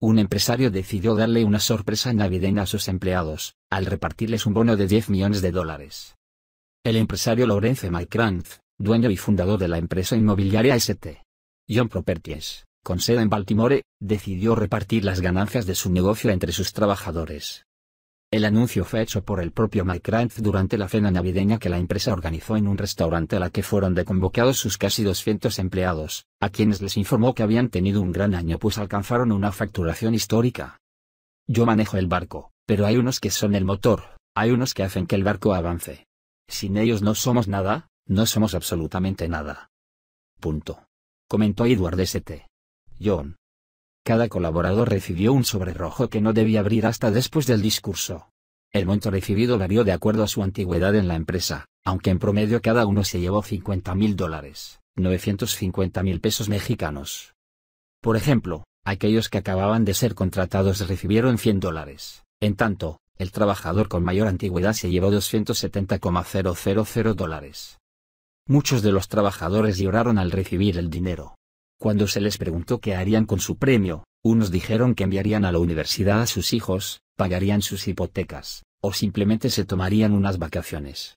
un empresario decidió darle una sorpresa navideña a sus empleados, al repartirles un bono de 10 millones de dólares. El empresario Lawrence McCranz, dueño y fundador de la empresa inmobiliaria St. John Properties, con sede en Baltimore, decidió repartir las ganancias de su negocio entre sus trabajadores, el anuncio fue hecho por el propio Mike Rantz durante la cena navideña que la empresa organizó en un restaurante a la que fueron deconvocados sus casi 200 empleados, a quienes les informó que habían tenido un gran año pues alcanzaron una facturación histórica. Yo manejo el barco, pero hay unos que son el motor, hay unos que hacen que el barco avance. Sin ellos no somos nada, no somos absolutamente nada. Punto. Comentó Edward St. John. Cada colaborador recibió un sobre rojo que no debía abrir hasta después del discurso. El monto recibido varió de acuerdo a su antigüedad en la empresa, aunque en promedio cada uno se llevó 50.000 mil dólares, 950.000 pesos mexicanos. Por ejemplo, aquellos que acababan de ser contratados recibieron 100 dólares. En tanto, el trabajador con mayor antigüedad se llevó 270,000 dólares. Muchos de los trabajadores lloraron al recibir el dinero, cuando se les preguntó qué harían con su premio, unos dijeron que enviarían a la universidad a sus hijos, pagarían sus hipotecas, o simplemente se tomarían unas vacaciones.